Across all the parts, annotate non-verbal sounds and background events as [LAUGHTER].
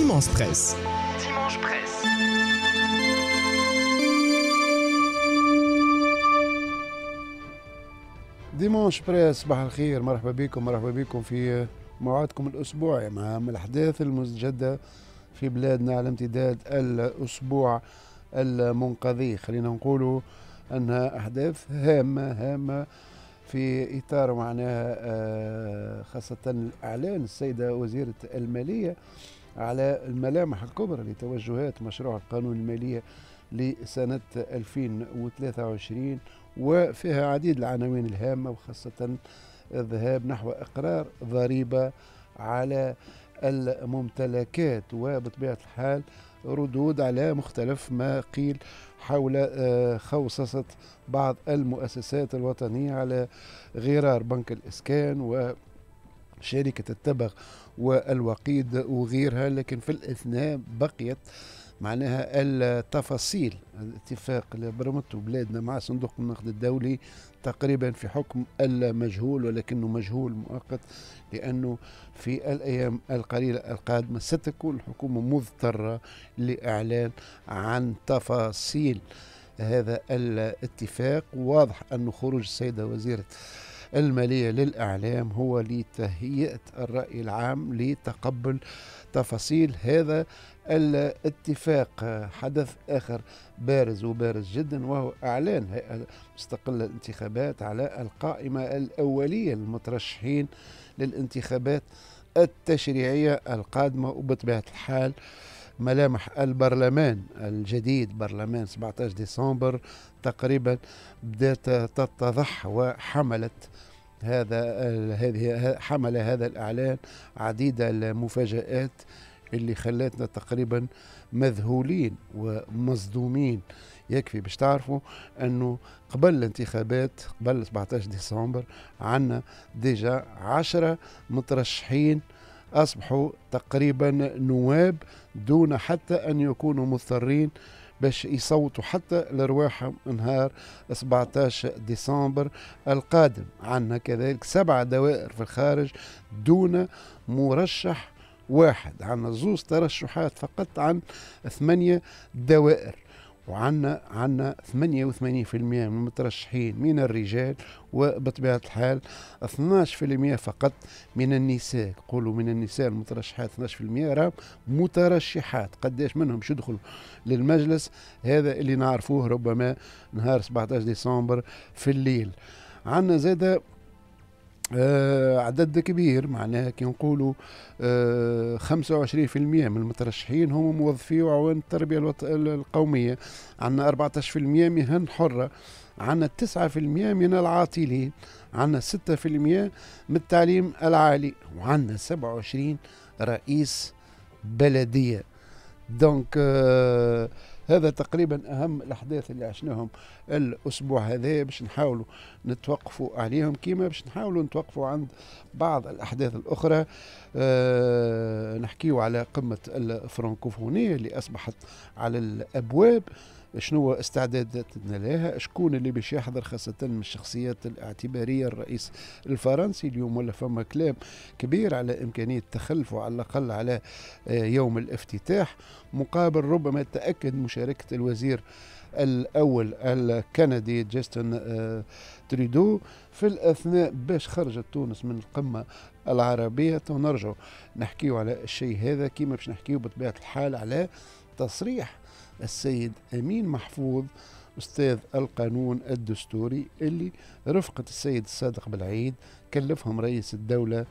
Dimanche Presse. Dimanche Presse. ديمونش بريس صباح الخير مرحبا بكم مرحبا بكم في موعدكم الاسبوعي مع الاحداث المستجده في بلادنا على امتداد الاسبوع المنقضي خلينا نقولوا انها احداث هامه هامه في اطار معناها آه، خاصه الاعلان السيده وزيره الماليه على الملامح الكبرى لتوجهات مشروع القانون المالية لسنة 2023 وفيها عديد العناوين الهامة وخاصة الذهاب نحو إقرار ضريبة على الممتلكات وبطبيعة الحال ردود على مختلف ما قيل حول آه، خوصصة بعض المؤسسات الوطنية على غرار بنك الإسكان وشركة التبغ والوقيد وغيرها لكن في الأثناء بقيت معناها التفاصيل الاتفاق اللي برمته بلادنا مع صندوق النقد الدولي تقريبا في حكم المجهول ولكنه مجهول مؤقت لأنه في الأيام القليلة القادمة ستكون الحكومة مضطرة لإعلان عن تفاصيل هذا الاتفاق واضح أن خروج السيدة وزيرة المالية للإعلام هو لتهيئة الرأي العام لتقبل تفاصيل هذا الاتفاق حدث آخر بارز وبارز جدا وهو إعلان هيئة مستقلة الانتخابات على القائمة الأولية للمترشحين للانتخابات التشريعية القادمة وبطبيعة الحال ملامح البرلمان الجديد برلمان 17 ديسمبر تقريبا بدأت تتضح وحملت هذا هذه حمل هذا الإعلان عديد المفاجآت اللي خلاتنا تقريبا مذهولين ومصدومين يكفي باش تعرفوا انه قبل الانتخابات قبل 17 ديسمبر عندنا ديجا 10 مترشحين اصبحوا تقريبا نواب دون حتى ان يكونوا مضطرين باش يصوتوا حتى لرواحهم نهار 17 ديسمبر القادم عندنا كذلك سبع دوائر في الخارج دون مرشح واحد عندنا زوز ترشحات فقط عن ثمانية دوائر وعندنا عندنا 88% من المترشحين من الرجال وبطبيعة الحال 12% فقط من النساء قولوا من النساء المترشحات 12% راهم مترشحات قداش منهم شو دخلوا للمجلس هذا اللي نعرفوه ربما نهار 17 ديسمبر في الليل عندنا زادة آه عدد كبير معناها كي نقولوا آه 25% من المترشحين هم موظفي وعوان التربيه الوط... القوميه عندنا 14% مهن حره عندنا 9% من العاطلين عندنا 6% من التعليم العالي وعندنا 27 رئيس بلديه دونك آه هذا تقريبا اهم الاحداث اللي عشناهم الاسبوع هذا باش نحاولوا نتوقفوا عليهم كيما باش نحاولوا نتوقفوا عند بعض الاحداث الاخرى أه نحكيو على قمه الفرنكوفونيه اللي اصبحت على الابواب شنو استعداداتنا لها شكون اللي باش يحضر خاصة من الشخصيات الاعتبارية الرئيس الفرنسي اليوم ولا فما كلام كبير على إمكانية تخلفه على الأقل على آه، يوم الافتتاح مقابل ربما تأكد مشاركة الوزير الأول الكندي جاستن آه، تريدو في الأثناء باش خرجت تونس من القمة العربية ونرجع نحكيه نحكيو على الشيء هذا كيما باش نحكيو بطبيعة الحال على تصريح السيد أمين محفوظ أستاذ القانون الدستوري اللي رفقة السيد الصادق بالعيد كلفهم رئيس الدولة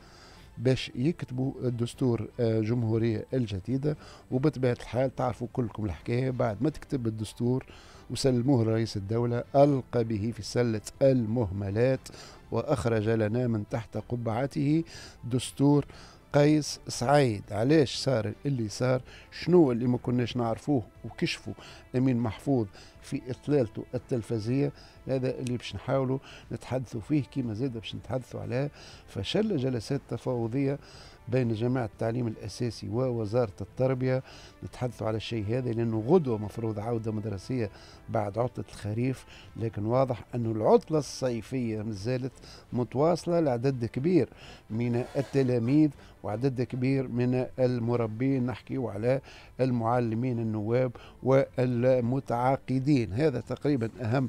باش يكتبوا الدستور الجمهورية آه، الجديدة وبطبيعة الحال تعرفوا كلكم الحكاية بعد ما تكتب الدستور وسلموه لرئيس الدولة ألقى به في سلة المهملات وأخرج لنا من تحت قبعته دستور قيس سعيد علاش صار اللي صار شنو اللي ما كناش نعرفوه وكشفوا امين محفوظ في اطلالته التلفزيه هذا اللي باش نحاولوا نتحدثوا فيه كيما زاد باش نتحدثوا عليه فشل جلسات تفاوضيه بين جماعة التعليم الأساسي ووزارة التربية نتحدث على الشيء هذا لأنه غدوة مفروض عودة مدرسية بعد عطلة الخريف لكن واضح أنه العطلة الصيفية مازالت متواصلة لعدد كبير من التلاميذ وعدد كبير من المربين نحكي على المعلمين النواب والمتعاقدين هذا تقريبا أهم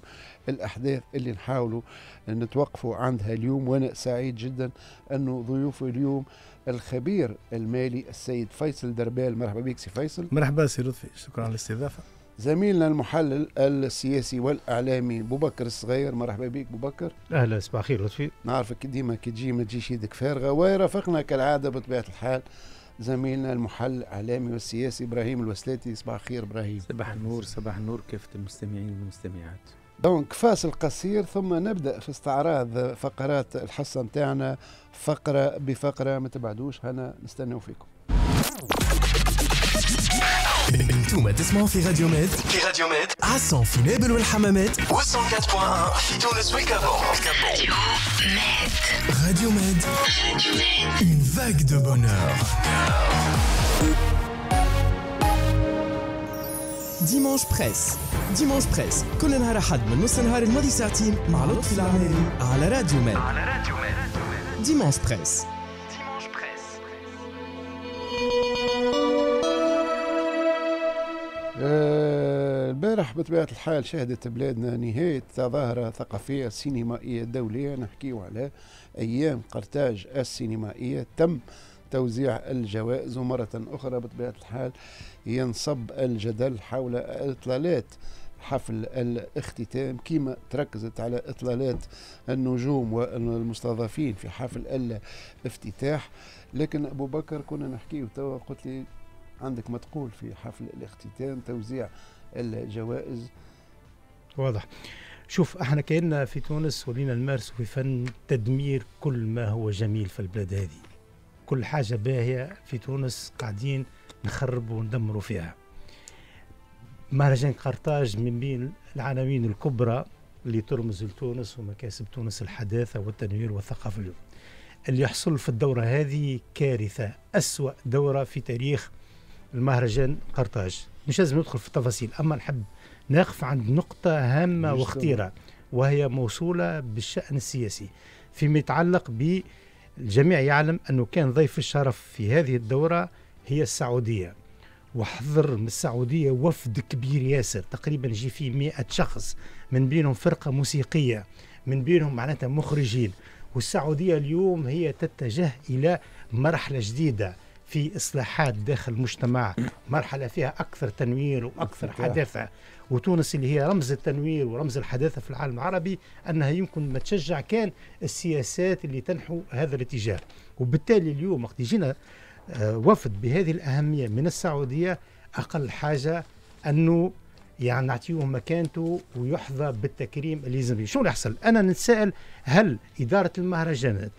الأحداث اللي نحاولوا نتوقفوا عندها اليوم وأنا سعيد جدا أنه ضيوف اليوم الخبير المالي السيد فيصل دربال مرحبا بك سي فيصل مرحبا سي لطفي شكرا على الاستضافه زميلنا المحلل السياسي والاعلامي بوبكر الصغير مرحبا بك بوبكر اهلا صباح الخير لطفي نعرفك ديما كي تجي ما تجيش يدك فارغه ويرافقنا كالعاده بطبيعه الحال زميلنا المحلل الاعلامي والسياسي ابراهيم الوسلاتي صباح الخير ابراهيم صباح النور صباح النور كافه المستمعين والمستمعات دونك فاصل قصير ثم نبدا في استعراض فقرات الحصه نتاعنا فقره بفقره ما تبعدوش هنا نستناو فيكم انتوما تسمعوا في راديو ميد في راديو ميد عصام في نابل والحمامات و104.1 في تونس وكابون راديو ميد راديو ميد اون فاك دو بونور ديمانش بريس ديمونش بريس كل نهار أحد من نص نهار الماضي ساعتين مع لطفي العماري على راديو مان على راديو مان ديمونش بريس آه، البارح بطبيعة الحال شهدت بلادنا نهاية تظاهرة ثقافية سينمائية دولية نحكيو على أيام قرطاج السينمائية تم توزيع الجوائز ومرة أخرى بطبيعة الحال ينصب الجدل حول الإطلالات حفل الاختتام كما تركزت على إطلالات النجوم والمستضافين في حفل الافتتاح لكن أبو بكر كنا نحكيه توا قلت لي عندك ما تقول في حفل الاختتام توزيع الجوائز واضح شوف احنا كاننا في تونس ولينا المارس في فن تدمير كل ما هو جميل في البلاد هذه كل حاجة باهية في تونس قاعدين نخربوا وندمروا فيها مهرجان قرطاج من بين العناوين الكبرى اللي ترمز لتونس ومكاسب تونس الحداثة والتنوير والثقافة اليوم اللي يحصل في الدورة هذه كارثة أسوأ دورة في تاريخ المهرجان قرطاج مش لازم ندخل في التفاصيل أما نحب نقف عند نقطة هامة وخطيرة وهي موصولة بالشأن السياسي فيما يتعلق ب الجميع يعلم أنه كان ضيف الشرف في هذه الدورة هي السعودية وحضر من السعوديه وفد كبير ياسر تقريبا جي فيه 100 شخص من بينهم فرقه موسيقيه من بينهم معناتها مخرجين والسعوديه اليوم هي تتجه الى مرحله جديده في اصلاحات داخل المجتمع مرحله فيها اكثر تنوير واكثر حداثه وتونس اللي هي رمز التنوير ورمز الحداثه في العالم العربي انها يمكن ما تشجع كان السياسات اللي تنحو هذا الاتجاه وبالتالي اليوم وقت جينا آه، وفد بهذه الأهمية من السعودية أقل حاجة أنه يعني نعطيوه مكانته ويحظى بالتكريم اللي يلزم شو اللي يحصل أنا نتساءل هل إدارة المهرجانات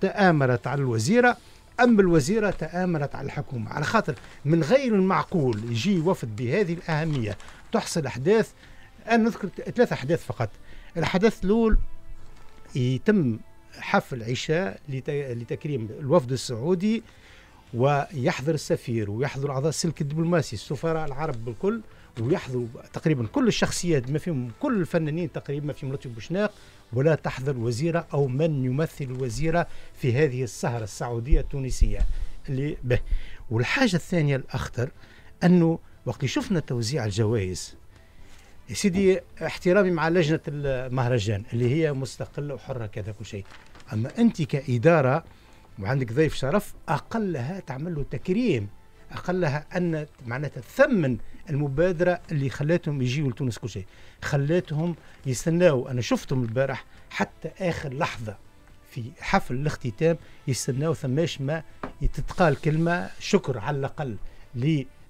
تآمرت على الوزيرة أم الوزيرة تآمرت على الحكومة على خاطر من غير المعقول يجي وفد بهذه الأهمية تحصل أحداث أنا نذكر ثلاثة أحداث فقط الحدث الأول يتم حفل عشاء لتكريم الوفد السعودي ويحضر السفير ويحضر اعضاء السلك الدبلوماسي السفراء العرب بالكل ويحضر تقريبا كل الشخصيات ما فيهم كل الفنانين تقريبا ما فيهم لطفي بوشناق ولا تحضر وزيره او من يمثل وزيره في هذه السهره السعوديه التونسيه اللي به والحاجه الثانيه الاخطر انه وقت شفنا توزيع الجوائز يا سيدي احترامي مع لجنه المهرجان اللي هي مستقله وحره كذا كل شيء اما انت كاداره وعندك ضيف شرف اقلها تعمل له تكريم اقلها ان معناتها تثمن المبادره اللي خلاتهم يجيوا لتونس كل شيء خلاتهم يستناو انا شفتهم البارح حتى اخر لحظه في حفل الاختتام يستناو ثماش ما تتقال كلمه شكر على الاقل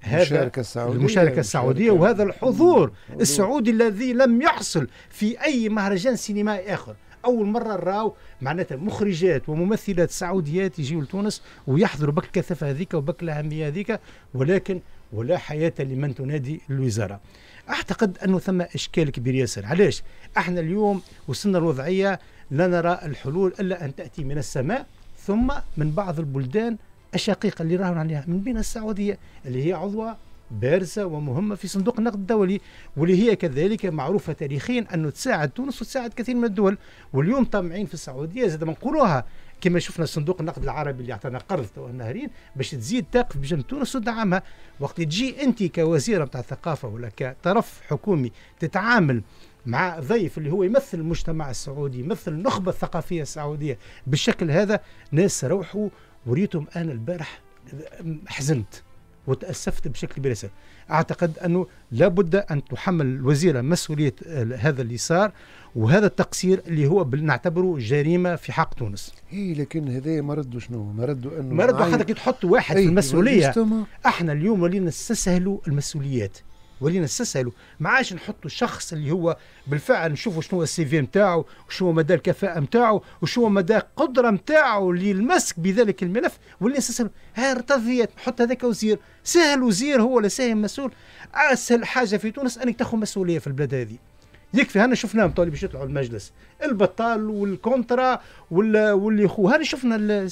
هذا المشاركة السعودية المشاركة السعودية وهذا الحضور السعودي الذي لم يحصل في أي مهرجان سينمائي آخر أول مرة راو معناتها مخرجات وممثلات سعوديات يجيوا لتونس ويحضروا بك الكثافة هذيك وبك الأهمية هذيك ولكن ولا حياة لمن تنادي الوزارة أعتقد أنه ثم إشكال كبير ياسر علاش احنا اليوم وصلنا الوضعية لا نرى الحلول إلا أن تأتي من السماء ثم من بعض البلدان الشقيقة اللي راهن عليها من بين السعودية اللي هي عضوة بارزة ومهمة في صندوق النقد الدولي واللي هي كذلك معروفة تاريخيا أنه تساعد تونس وتساعد كثير من الدول واليوم طامعين في السعودية زاد نقولوها كما شفنا صندوق النقد العربي اللي اعطانا قرض تو النهارين باش تزيد تقف بجنب تونس وتدعمها وقت تجي انت كوزيره نتاع الثقافه ولا كطرف حكومي تتعامل مع ضيف اللي هو يمثل المجتمع السعودي يمثل النخبه الثقافيه السعوديه بالشكل هذا ناس روحوا وريتهم انا البارح حزنت وتاسفت بشكل بلا اعتقد انه لابد ان تحمل الوزيره مسؤوليه آه، هذا اليسار وهذا التقصير اللي هو نعتبره جريمه في حق تونس. اي لكن هذا ما ردوا شنو؟ ما ردوا انه ما ردوا حتى كي تحط واحد في المسؤوليه احنا اليوم ولينا نستسهلوا المسؤوليات. ولينا نستسهلوا ما عادش نحطوا الشخص اللي هو بالفعل نشوفوا شنو السي في نتاعو وشنو مدى الكفاءه نتاعو وشنو مدى القدره نتاعو للمسك بذلك الملف ولينا نستسهلوا ها ارتضيت نحط هذاك وزير سهل وزير هو ولا ساهم مسؤول اسهل حاجه في تونس انك تاخذ مسؤوليه في البلاد هذه يكفي هنا شفناهم طول باش يطلعوا المجلس البطال والكونترا واللي خو هنا شفنا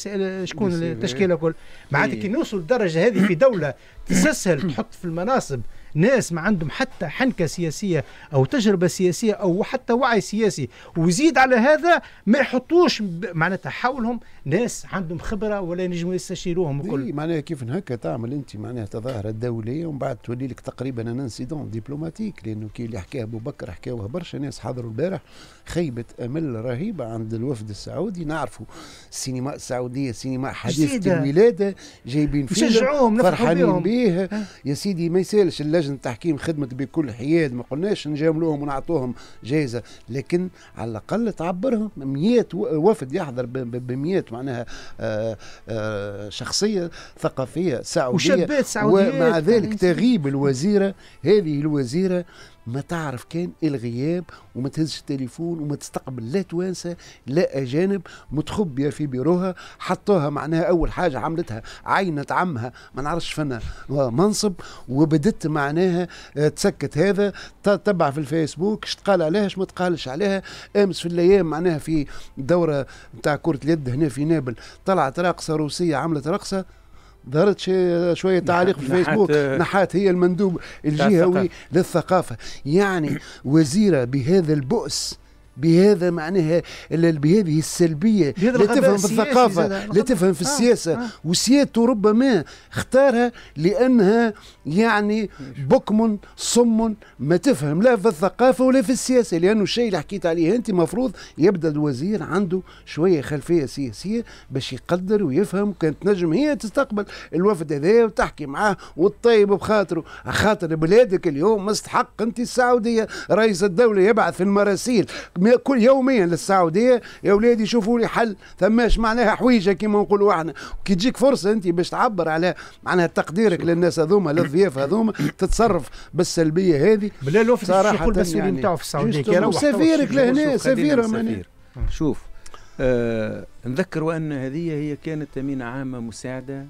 شكون التشكيله كل معناتها كي إيه. نوصل للدرجه هذه في دوله تسهل تحط في المناصب ناس ما عندهم حتى حنكة سياسية أو تجربة سياسية أو حتى وعي سياسي ويزيد على هذا ما يحطوش معناتها حولهم ناس عندهم خبرة ولا ينجموا يستشيروهم الكل معناها كيف هكا تعمل أنت معناها تظاهرة دولية ومن بعد تولي لك تقريبا أن انسيدون دبلوماتيك لأنه كي اللي حكاه أبو بكر حكاوه برشا ناس حضروا البارح خيبه امل رهيبه عند الوفد السعودي نعرفوا السينما السعوديه سينما حديثه الولاده جايبين فيه فرحانين بيه يا سيدي ما يسالش اللجنه التحكيم خدمت بكل حياد ما قلناش نجاملوهم ونعطوهم جائزه لكن على الاقل تعبرهم مئات وفد يحضر بمئات معناها آه، آه، شخصيه ثقافيه سعوديه وشابات سعوديه ومع ذلك تغيب الوزيره هذه الوزيره ما تعرف كان الغياب وما تهزش التليفون وما تستقبل لا توانسه لا اجانب متخبيه في بيروها حطوها معناها اول حاجه عملتها عينت عمها ما نعرفش فنا منصب وبدت معناها آه، تسكت هذا تبع في الفيسبوك اش تقال عليها اش ما تقالش عليها امس في الايام معناها في دوره نتاع كره اليد هنا في نابل طلعت راقصه روسيه عملت رقصه ظهرت شويه تعليق في الفيسبوك آه، نحات, هي المندوب الجهوي للثقافه يعني وزيره بهذا البؤس بهذا معناها بهذه السلبيه لا تفهم في الثقافه لا تفهم في آه، السياسه آه. آه. وسيادته ربما اختارها لانها يعني بكم صم ما تفهم لا في الثقافه ولا في السياسه لانه الشيء اللي حكيت عليه انت مفروض يبدا الوزير عنده شويه خلفيه سياسيه باش يقدر ويفهم كانت نجم هي تستقبل الوفد هذا وتحكي معاه وتطيب بخاطره خاطر بلادك اليوم مستحق انت السعوديه رئيس الدوله يبعث في المراسيل كل يوميا للسعوديه يا اولادي شوفوا لي حل ثماش معناها حويجه كما نقولوا احنا كي تجيك فرصه انت باش تعبر على معناها تقديرك للناس هذوما للضياف هذوما تتصرف بالسلبيه هذه بلا لوفت صراحه المسؤولين يعني نتاعو في السعوديه سفيرك لهنا سفير شوف آه نذكر وان هذه هي كانت امينه عامه مساعده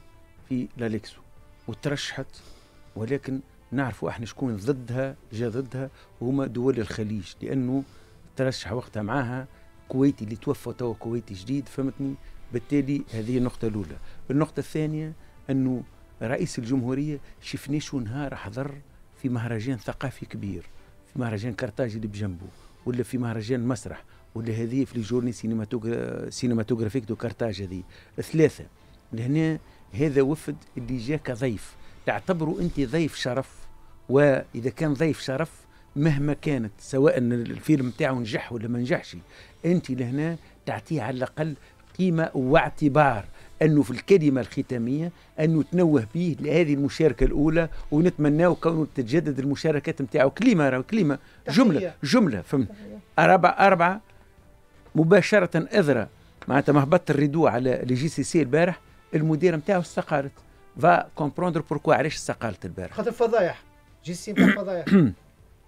في لاليكسو وترشحت ولكن نعرفوا احنا شكون ضدها جا ضدها هما دول الخليج لانه ترشح وقتها معاها كويتي اللي توفى توا كويتي جديد فهمتني بالتالي هذه النقطه الاولى النقطه الثانيه انه رئيس الجمهوريه شفنيش نهار حضر في مهرجان ثقافي كبير في مهرجان كرتاج اللي بجنبه ولا في مهرجان مسرح ولا هذه في الجورني جورني سينماتوغرافيك دو كرتاج هذه ثلاثه لهنا هذا وفد اللي جا كضيف تعتبره انت ضيف شرف واذا كان ضيف شرف مهما كانت سواء الفيلم بتاعه نجح ولا ما نجحش انت لهنا تعطيه على الاقل قيمه واعتبار انه في الكلمه الختاميه انه تنوه به لهذه المشاركه الاولى ونتمناو كونه تتجدد المشاركات نتاعو كلمه راه كلمه جمله جمله فهمت اربعه اربعه مباشره اذرى معناتها ما هبط الريدو على لي جي سي سي البارح المدير نتاعو استقالت فا كومبروندر بوركوا علاش استقالت البارح خاطر فضايح جي سي فضايح [CLEARS THROAT]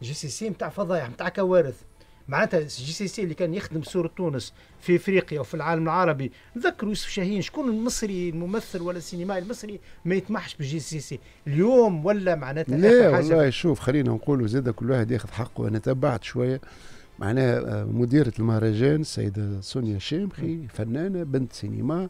جي سي سي نتاع فضايح نتاع كوارث معناتها جي سي سي اللي كان يخدم صورة تونس في افريقيا وفي العالم العربي نذكر يوسف شاهين شكون المصري الممثل ولا السينمائي المصري ما يتمحش بالجي سي سي اليوم ولا معناتها لا والله شوف خلينا نقولوا زاد كل واحد ياخذ حقه انا تبعت شويه معناها آه، مديرة المهرجان السيدة سونيا شامخي فنانة بنت سينما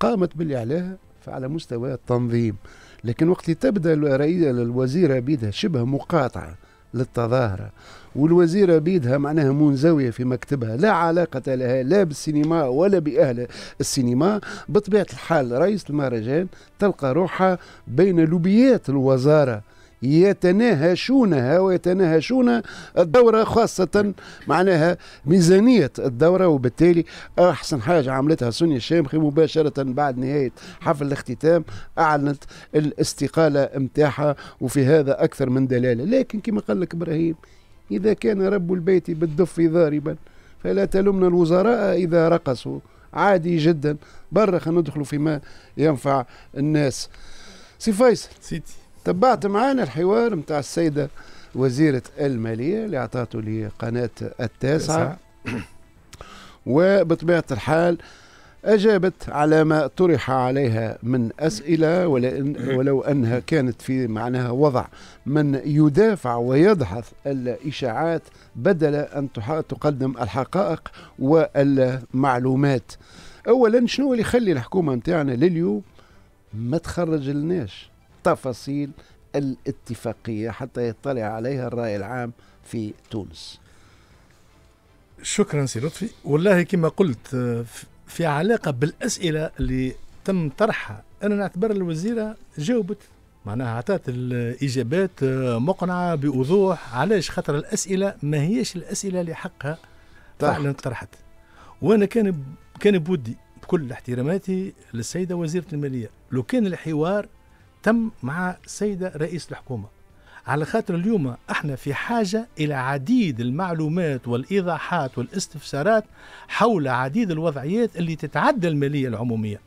قامت باللي عليها على مستوى التنظيم لكن وقت تبدا الوزيرة بيدها شبه مقاطعة للتظاهرة والوزيرة بيدها معناها منزوية في مكتبها لا علاقة لها لا بالسينما ولا بأهل السينما بطبيعة الحال رئيس المهرجان تلقى روحها بين لوبيات الوزارة يتناهشونها ويتناهشون الدورة خاصة معناها ميزانية الدورة وبالتالي أحسن حاجة عملتها سونيا الشامخي مباشرة بعد نهاية حفل الاختتام أعلنت الاستقالة متاحة وفي هذا أكثر من دلالة لكن كما قال لك إبراهيم إذا كان رب البيت بالدف ضاربا فلا تلمنا الوزراء إذا رقصوا عادي جدا برا خلينا ندخلوا فيما ينفع الناس سي فيصل سيدي تبعت معانا الحوار نتاع السيده وزيره الماليه اللي اعطته لي قناه التاسعه [CLEARS THROAT] وبطبيعه الحال أجابت على ما طرح عليها من أسئلة ولو أنها كانت في معناها وضع من يدافع ويضحث الإشاعات بدل أن تقدم الحقائق والمعلومات أولا شنو اللي يخلي الحكومة نتاعنا لليوم ما تخرج لناش تفاصيل الاتفاقية حتى يطلع عليها الرأي العام في تونس شكرا سي لطفي والله كما قلت آه، في علاقة بالأسئلة اللي تم طرحها أنا نعتبر الوزيرة جاوبت معناها عطات الإجابات آه، مقنعة بوضوح علاش خاطر الأسئلة ما هيش الأسئلة اللي حقها فعلا طرحت وأنا كان كان بودي بكل احتراماتي للسيدة وزيرة المالية لو كان الحوار تم مع سيدة رئيس الحكومة على خاطر اليوم احنا في حاجة إلى عديد المعلومات والإيضاحات والاستفسارات حول عديد الوضعيات اللي تتعدى المالية العمومية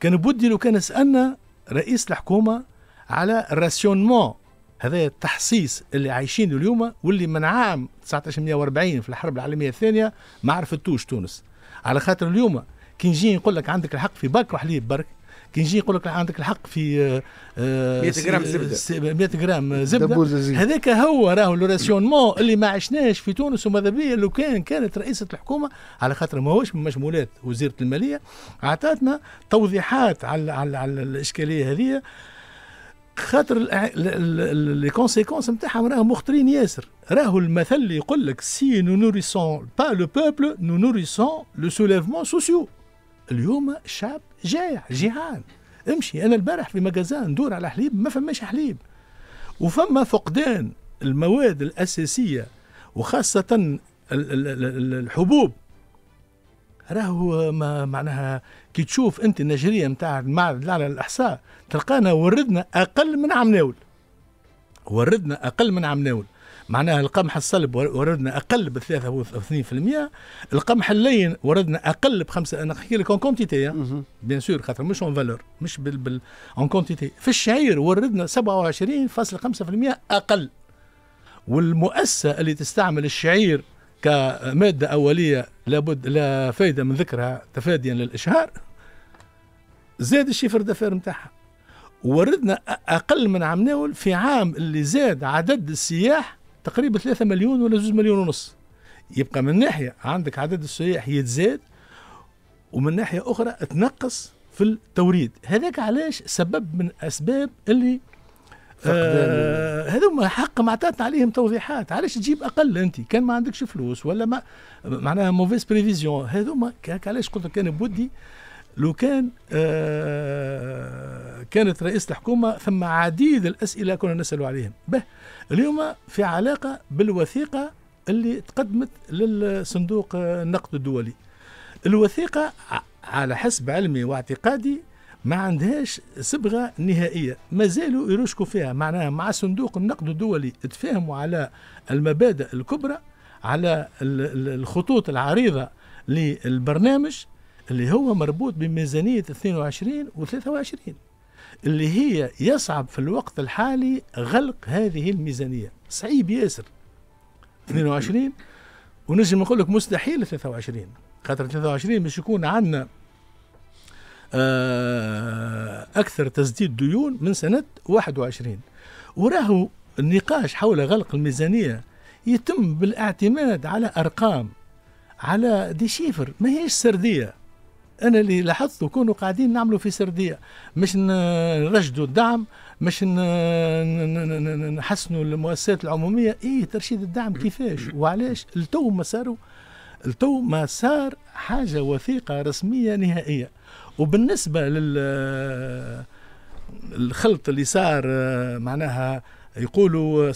كان بدي لو كان سألنا رئيس الحكومة على الراسيونمون هذا التحصيص اللي عايشين اليوم واللي من عام 1940 في الحرب العالمية الثانية ما عرفتوش تونس على خاطر اليوم كي نجي نقول لك عندك الحق في برك وحليب برك كي يجي يقول لك عندك الحق في 100 آه، غرام زبده 100 غرام زبده هذاك هو راهو لو راسيونمون اللي ما عشناش في تونس وماذا بيا لو كان كانت رئيسه الحكومه على خاطر ماهوش من مجمولات وزيره الماليه اعطتنا توضيحات على على, على الاشكاليه هذه خاطر لي كونسيكونس نتاعهم راهم مخطرين ياسر راهو المثل اللي يقول لك سي نو نوريسون با لو بوبل نو نوريسون لو سوليفمون سوسيو اليوم الشعب جايع جيعان امشي انا البارح في مجازان ندور على حليب ما فماش حليب وفما فقدان المواد الاساسيه وخاصه الحبوب راهو ما معناها كي تشوف انت النجريه نتاع المعرض الاعلى للاحصاء تلقانا وردنا اقل من عمناول وردنا اقل من عمناول معناها القمح الصلب وردنا اقل ب 3.2% القمح اللين وردنا اقل بخمسه انا نحكي لك اون كونتيتي بيان سور خاطر مش اون فالور مش بال, بال... اون كونتيتي في الشعير وردنا 27.5% اقل والمؤسسه اللي تستعمل الشعير كماده اوليه لابد لا فائده من ذكرها تفاديا للاشهار زاد الشيفر دافير نتاعها وردنا اقل من عم ناول في عام اللي زاد عدد السياح تقريبا 3 مليون ولا 2 مليون ونص يبقى من ناحيه عندك عدد السياح يتزاد ومن ناحيه اخرى تنقص في التوريد هذاك علاش سبب من اسباب اللي آه هذوما حق ما عطاتنا عليهم توضيحات علاش تجيب اقل انت كان ما عندكش فلوس ولا ما معناها موفيز بريفيزيون هذوما علاش قلت كان بودي لو كان آه كانت رئيسة الحكومة ثم عديد الأسئلة كنا نسأل عليهم به اليوم في علاقة بالوثيقة اللي تقدمت للصندوق النقد الدولي الوثيقة على حسب علمي واعتقادي ما عندهاش صبغة نهائية ما زالوا يرشكوا فيها معناها مع صندوق النقد الدولي تفاهموا على المبادئ الكبرى على الخطوط العريضة للبرنامج اللي هو مربوط بميزانية 22 و 23 اللي هي يصعب في الوقت الحالي غلق هذه الميزانية صعيب ياسر 22 ونجم نقول لك مستحيل 23 خاطر 23 مش يكون عندنا آه، أكثر تسديد ديون من سنة 21 وراهو النقاش حول غلق الميزانية يتم بالاعتماد على أرقام على دي شيفر ما هيش سردية انا اللي لاحظته كونوا قاعدين نعملوا في سرديه مش نرشدوا الدعم مش نحسنوا المؤسسات العموميه ايه ترشيد الدعم كيفاش وعلاش التو ما صاروا التو ما صار حاجه وثيقه رسميه نهائيه وبالنسبه للخلط اللي صار معناها يقولوا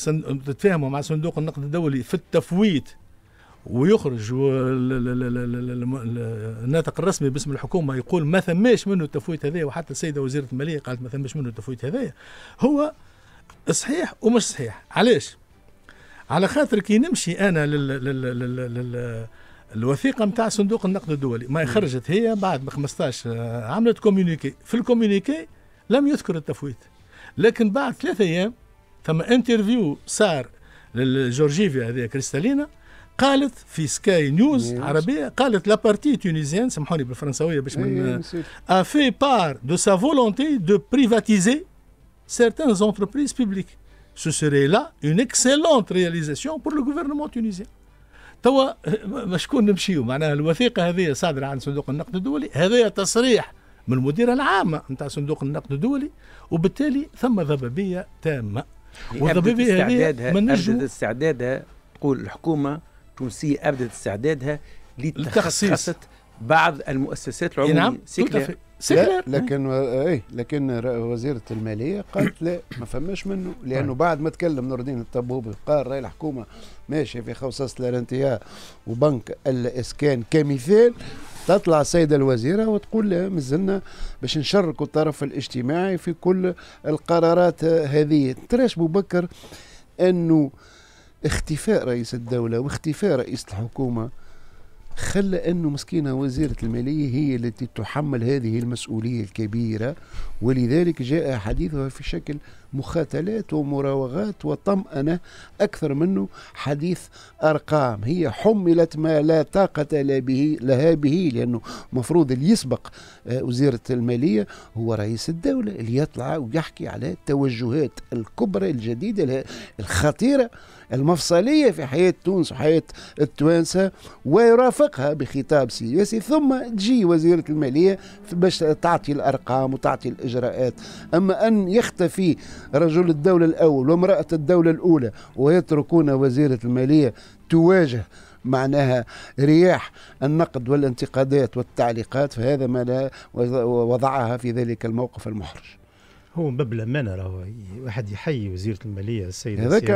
تتفاهموا مع صندوق النقد الدولي في التفويت ويخرج الناطق الرسمي باسم الحكومه يقول ما ثماش منه التفويت هذايا وحتى السيده وزيره الماليه قالت ما ثماش منه التفويت هذايا هو صحيح ومش صحيح علاش على خاطر كي نمشي انا للوثيقه نتاع صندوق النقد الدولي ما خرجت هي بعد 15 آه، عملت كوميونيكي في الكوميونيكي لم يذكر التفويت لكن بعد ثلاثة ايام ثم انترفيو صار للجورجيفيا هذه كريستالينا قالت في سكاي نيوز عربيه قالت لا بارتي تونيزيان سامحوني بالفرنسويه باش إيه، من ا في بار دو سا فولونتي دو بريفاتيزي سارتان زونتربريز بيبليك سو سيري لا اون اكسيلونت رياليزاسيون بور لو غوفرنمون tunisien. توا شكون نمشيو معناها الوثيقه هذه صادره عن صندوق النقد الدولي هذا تصريح من المديره العامه نتاع صندوق النقد الدولي وبالتالي ثم ضبابيه تامه إيه، والضبابيه هذه من من استعدادها تقول الحكومه تونسية أبدت استعدادها لتخصيص بعض المؤسسات العمومية نعم سيكلير لا لكن ايه لكن وزيره الماليه قالت لا ما فماش منه لانه طيب. بعد ما تكلم نور الدين الطبوبي قال راي الحكومه ماشيه في خصص لارنتيا وبنك الاسكان كمثال تطلع السيده الوزيره وتقول لا مازلنا باش نشركوا الطرف الاجتماعي في كل القرارات هذه تراش مبكر انه اختفاء رئيس الدولة واختفاء رئيس الحكومة خلى أنه مسكينة وزيرة المالية هي التي تحمل هذه المسؤولية الكبيرة ولذلك جاء حديثها في شكل مخاتلات ومراوغات وطمأنة أكثر منه حديث أرقام هي حملت ما لا طاقة لها به لأنه مفروض اللي يسبق آه، وزيرة المالية هو رئيس الدولة اللي يطلع ويحكي على التوجهات الكبرى الجديدة الخطيرة المفصلية في حياة تونس وحياة التوانسة ويرافقها بخطاب سياسي ثم تجي وزيرة المالية باش تعطي الأرقام وتعطي الإجراءات أما أن يختفي رجل الدولة الأول وامرأة الدولة الأولى ويتركون وزيرة المالية تواجه معناها رياح النقد والانتقادات والتعليقات فهذا ما لا وضعها في ذلك الموقف المحرج هو من باب راهو واحد يحيي وزيره الماليه السيد هذاك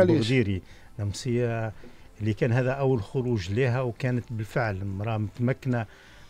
الامسيه نعم، اللي كان هذا اول خروج لها وكانت بالفعل مرأة متمكنه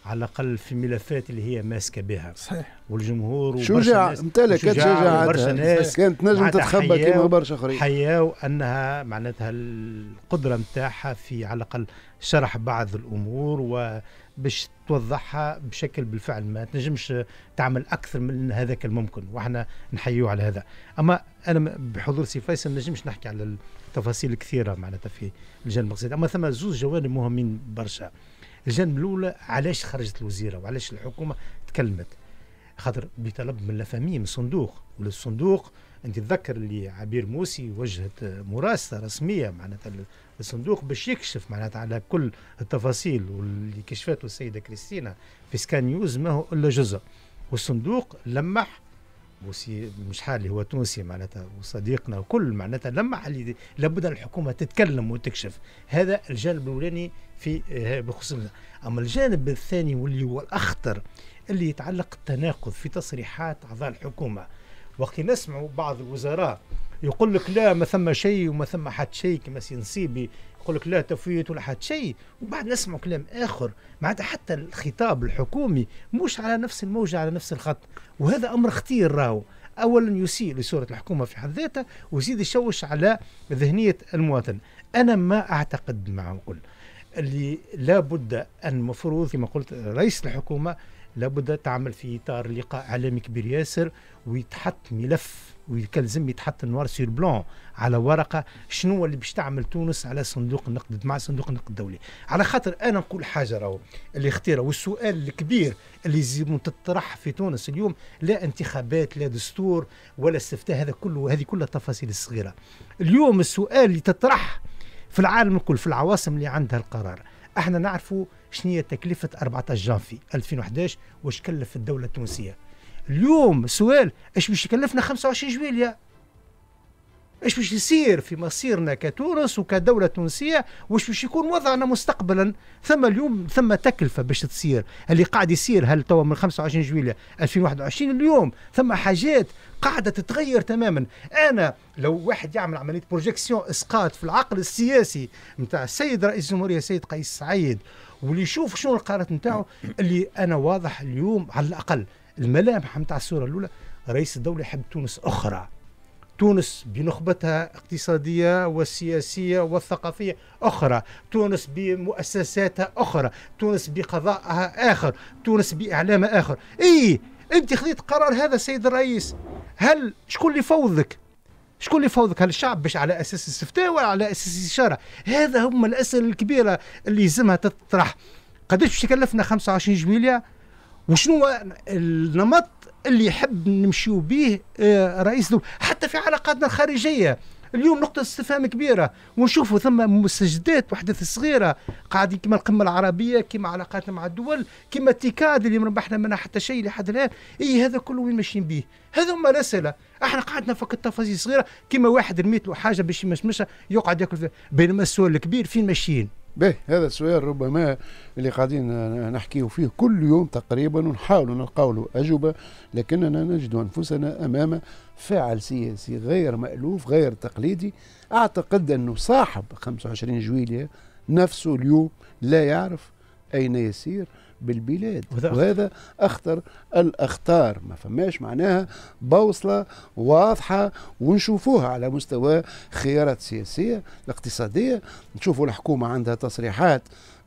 على الاقل في ملفات اللي هي ماسكه بها صحيح والجمهور شجاع امتلك شجاعة برشا ناس كانت نجم تتخبى كيما برشا اخرين حياو انها معناتها القدره نتاعها في على الاقل شرح بعض الامور و باش توضحها بشكل بالفعل ما تنجمش تعمل اكثر من هذاك الممكن واحنا نحيوه على هذا اما انا بحضور سي فيصل ما نجمش نحكي على التفاصيل الكثيره معناتها في الجانب المقصد اما ثم زوج جوانب مهمين برشا الجانب الاولى علاش خرجت الوزيره وعلاش الحكومه تكلمت خاطر بطلب من لافامي من الصندوق والصندوق انت تذكر اللي عبير موسي وجهت مراسله رسميه معناتها الصندوق باش يكشف معناتها على كل التفاصيل واللي كشفته السيده كريستينا في سكان نيوز ما هو الا جزء والصندوق لمح موسي مش حالي هو تونسي معناتها وصديقنا وكل معناتها لمح اللي لابد ان الحكومه تتكلم وتكشف هذا الجانب الاولاني في آه، بخصوص اما الجانب الثاني واللي هو الاخطر اللي يتعلق التناقض في تصريحات اعضاء الحكومه وقت نسمعوا بعض الوزراء يقول لك لا ما ثم شيء وما ثم حد شيء كما سينسيبي يقول لك لا تفويت ولا حد شيء وبعد نسمع كلام اخر معناتها حتى الخطاب الحكومي مش على نفس الموجه على نفس الخط وهذا امر خطير راهو اولا يسيء لصوره الحكومه في حد ذاتها ويزيد يشوش على ذهنيه المواطن انا ما اعتقد ما كل اللي لابد ان المفروض كما قلت رئيس الحكومه لابد تعمل في اطار لقاء اعلامي كبير ياسر ويتحط ملف ويلزم يتحط نوار سير بلون على ورقه شنو اللي باش تعمل تونس على صندوق النقد مع صندوق النقد الدولي على خاطر انا نقول حاجه راهو اللي اختيره والسؤال الكبير اللي يجب تطرح في تونس اليوم لا انتخابات لا دستور ولا استفتاء هذا كله هذه كلها تفاصيل الصغيره اليوم السؤال اللي تطرح في العالم الكل في العواصم اللي عندها القرار احنا نعرفوا شنو هي تكلفه 14 جانفي 2011 واش كلف الدوله التونسيه اليوم سؤال اش باش يكلفنا 25 جويلية اش باش يصير في مصيرنا كتونس وكدولة تونسية واش باش يكون وضعنا مستقبلا ثم اليوم ثم تكلفة باش تصير اللي قاعد يصير هل توا من 25 جويلية 2021 اليوم ثم حاجات قاعدة تتغير تماما أنا لو واحد يعمل عملية بروجيكسيون إسقاط في العقل السياسي نتاع السيد رئيس الجمهورية السيد قيس سعيد واللي يشوف شنو القرارات نتاعو اللي أنا واضح اليوم على الأقل الملامح نتاع الصوره الاولى رئيس الدوله يحب تونس اخرى تونس بنخبتها اقتصادية والسياسية والثقافية أخرى تونس بمؤسساتها أخرى تونس بقضائها آخر تونس بإعلامها آخر إي أنت خذيت قرار هذا سيد الرئيس هل شكون اللي فوضك شكون اللي فوضك هل الشعب باش على اساس السفتاء ولا على اساس الاشاره؟ هذا هما الاسئله الكبيره اللي يلزمها تطرح قداش باش يكلفنا 25 جميليه وشنو النمط اللي يحب نمشيو به آه، رئيس دول حتى في علاقاتنا الخارجيه اليوم نقطة استفهام كبيرة ونشوفوا ثم مسجدات وحدث صغيرة قاعدين كما القمة العربية كما علاقاتنا مع الدول كما التيكاد اللي مربحنا منها حتى شيء لحد الآن إيه هذا كله وين ماشيين به هذا هما الأسئلة احنا قعدنا فك التفاصيل صغيرة كما واحد رميت له حاجة باش يمشمشها يقعد ياكل بينما السؤال الكبير فين ماشيين به هذا السؤال ربما اللي قاعدين نحكيه فيه كل يوم تقريبا ونحاول نلقاو له اجوبه لكننا نجد انفسنا امام فاعل سياسي غير مالوف غير تقليدي اعتقد انه صاحب 25 جويليه نفسه اليوم لا يعرف اين يسير بالبلاد وهذا أخطر الأخطار ما فماش معناها بوصلة واضحة ونشوفوها على مستوى خيارات سياسية الاقتصادية نشوفوا الحكومة عندها تصريحات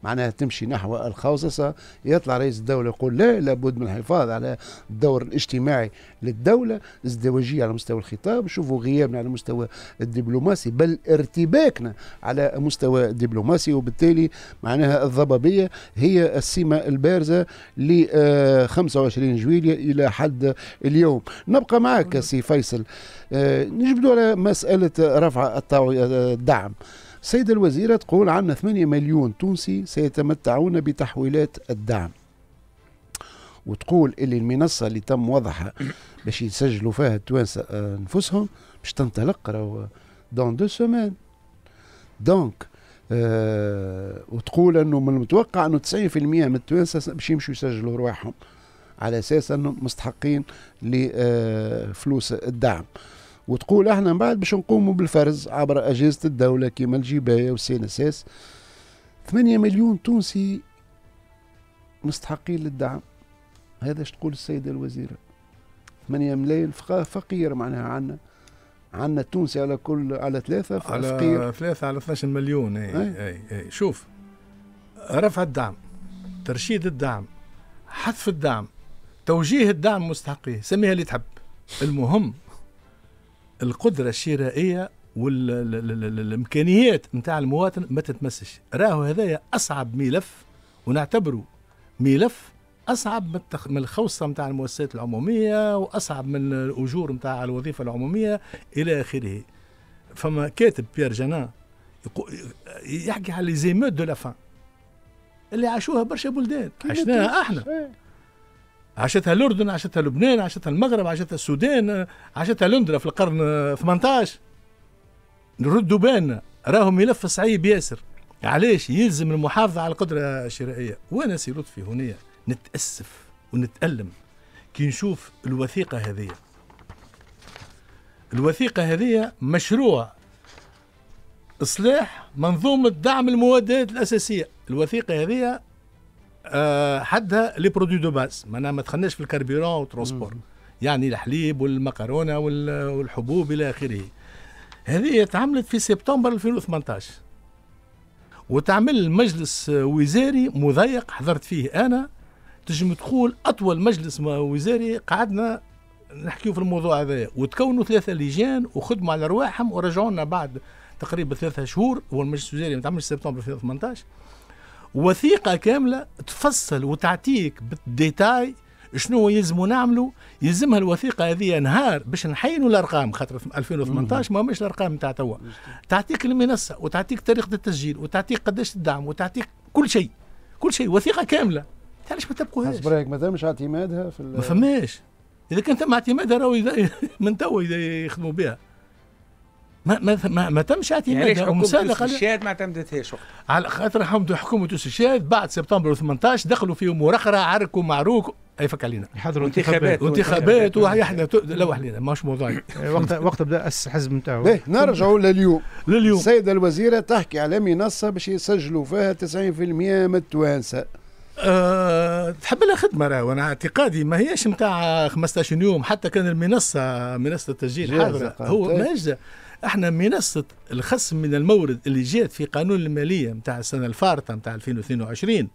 معناها تمشي نحو الخوصصة يطلع رئيس الدولة يقول لا لابد من الحفاظ على الدور الاجتماعي للدولة ازدواجية على مستوى الخطاب شوفوا غيابنا على مستوى الدبلوماسي بل ارتباكنا على مستوى الدبلوماسي وبالتالي معناها الضبابية هي السمة البارزة ل 25 آه، جويلية إلى حد اليوم نبقى معك سي فيصل آه، نجبدوا على مسألة رفع آه، الدعم السيدة الوزيرة تقول عندنا 8 مليون تونسي سيتمتعون بتحويلات الدعم وتقول اللي المنصة اللي تم وضعها باش يسجلوا فيها التوانسة أنفسهم آه، باش تنطلق راهو دون دو سومان دونك آه وتقول انه من المتوقع انه 90% من التوانسه باش يمشوا يسجلوا رواحهم على اساس انهم مستحقين لفلوس آه، الدعم وتقول احنا من بعد باش نقوموا بالفرز عبر اجهزه الدوله كيما الجبايه والسي ان اس اس 8 مليون تونسي مستحقين للدعم هذا اش تقول السيده الوزيره 8 ملايين فقير معناها عندنا عندنا تونسي على كل على ثلاثة على فقير على ثلاثة على 12 مليون اي اي, أي, أي. شوف رفع الدعم ترشيد الدعم حذف الدعم توجيه الدعم مستحقيه سميها اللي تحب المهم القدره الشرائيه والامكانيات نتاع المواطن ما تتمسش راهو هذايا اصعب ملف ونعتبره ملف اصعب من, التخ... من الخوصه نتاع المؤسسات العموميه واصعب من الاجور نتاع الوظيفه العموميه الى اخره فما كاتب بيير جانا يقو... يحكي على لي زيمود دو فان اللي عاشوها برشا بلدان عشناها احنا إيه. عاشتها الأردن عاشتها لبنان عاشتها المغرب عاشتها السودان عاشتها لندرا في القرن 18 نردوا بالنا راهو ملف صعيب ياسر علاش يلزم المحافظة على القدرة الشرائية وأنا سي لطفي هنا نتأسف ونتألم كي نشوف الوثيقة هذه الوثيقة هذه مشروع إصلاح منظومة دعم المواد الأساسية الوثيقة هذه آه، حدها لي برودوي دو باز معناها ما تخناش في الكربيرون وترونسبور يعني الحليب والمكرونه والحبوب الى اخره هذه تعملت في سبتمبر 2018 وتعمل مجلس وزاري مضيق حضرت فيه انا تجم تقول اطول مجلس وزاري قعدنا نحكيو في الموضوع هذا وتكونوا ثلاثه لجان وخدموا على رواحهم ورجعوا لنا بعد تقريبا ثلاثة شهور هو المجلس الوزاري ما تعملش سبتمبر 2018 وثيقه كامله تفصل وتعطيك بالديتاي شنو يلزموا نعملوا يلزمها الوثيقه هذه نهار باش نحينوا الارقام خاطر 2018 ما هماش الارقام نتاع توا تعطيك المنصه وتعطيك طريقه التسجيل وتعطيك قداش الدعم وتعطيك كل شيء كل شيء وثيقه كامله علاش ما تبقوهاش؟ حسب رايك مازال مش اعتمادها في ما فماش اذا كان تم اعتمادها راهو [LAUGHS] من توا يخدموا بها ما ما ما, ما تمش اعتماد يعني المصادقه الشاد ما اعتمدتهاش وقتها على خاطر حكومه الشاد بعد سبتمبر 18 دخلوا في مرخره عركوا معروك يفك علينا يحضروا انتخابات وانتخابات وحنا لو علينا ماش موضوع [LAUGHS] وقت وقت بدا الحزب نتاعو نرجعوا لليوم لليوم السيده الوزيره تحكي على منصه باش يسجلوا فيها 90% من التوانسه أه تحب لها خدمه راهو أنا اعتقادي ما هيش نتاع 15 يوم حتى كان المنصه منصه التسجيل حاضره هو طيب. ماجده احنا منصه الخصم من المورد اللي جات في قانون الماليه نتاع السنه الفارطه نتاع 2022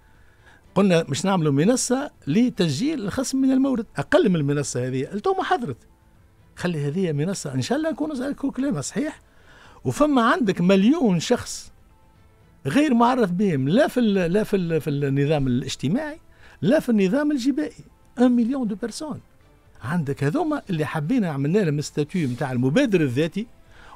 قلنا مش نعملوا منصه لتسجيل الخصم من المورد اقل من المنصه هذه التوم حضرت خلي هذه منصه ان شاء الله نكون كلامها صحيح وفما عندك مليون شخص غير معرف بهم لا في لا في في النظام الاجتماعي لا في النظام الجبائي 1 مليون دو بيرسون عندك هذوما اللي حبينا عملنا لهم ستاتيو نتاع المبادر الذاتي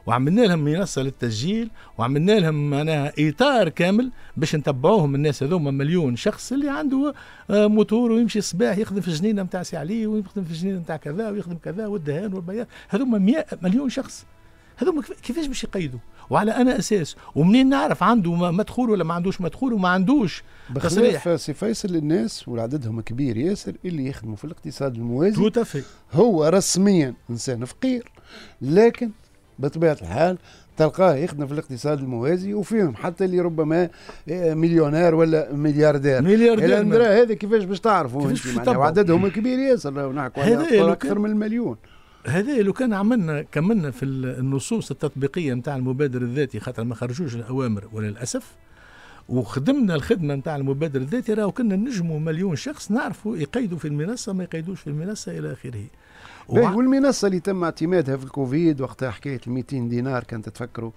وعملنا لهم منصه للتسجيل وعملنا لهم معناها اطار كامل باش نتبعوهم الناس هذوما مليون شخص اللي عنده آه، موتور ويمشي الصباح يخدم في الجنينه نتاع سي علي ويخدم في الجنينه نتاع كذا ويخدم كذا والدهان والبياض هذوما مليون شخص هذوما كيفاش باش يقيدوا وعلى انا اساس ومنين نعرف عنده مدخول ولا ما عندوش مدخول وما عندوش بخلاف سي فيصل الناس وعددهم كبير ياسر اللي يخدموا في الاقتصاد الموازي هو رسميا انسان فقير لكن بطبيعه الحال تلقاه يخدم في الاقتصاد الموازي وفيهم حتى اللي ربما آه، مليونير ولا ملياردير ملياردير هذا كيفاش باش تعرفوا انت وعددهم كبير ياسر نحكوا على اكثر من المليون هذا لو كان عملنا كملنا في النصوص التطبيقيه نتاع المبادر الذاتي خاطر ما خرجوش الاوامر وللاسف وخدمنا الخدمه نتاع المبادر الذاتي راهو كنا نجموا مليون شخص نعرفوا يقيدوا في المنصه ما يقيدوش في المنصه الى اخره و... والمنصه اللي تم اعتمادها في الكوفيد وقتها حكايه ال 200 دينار كانت تفكروا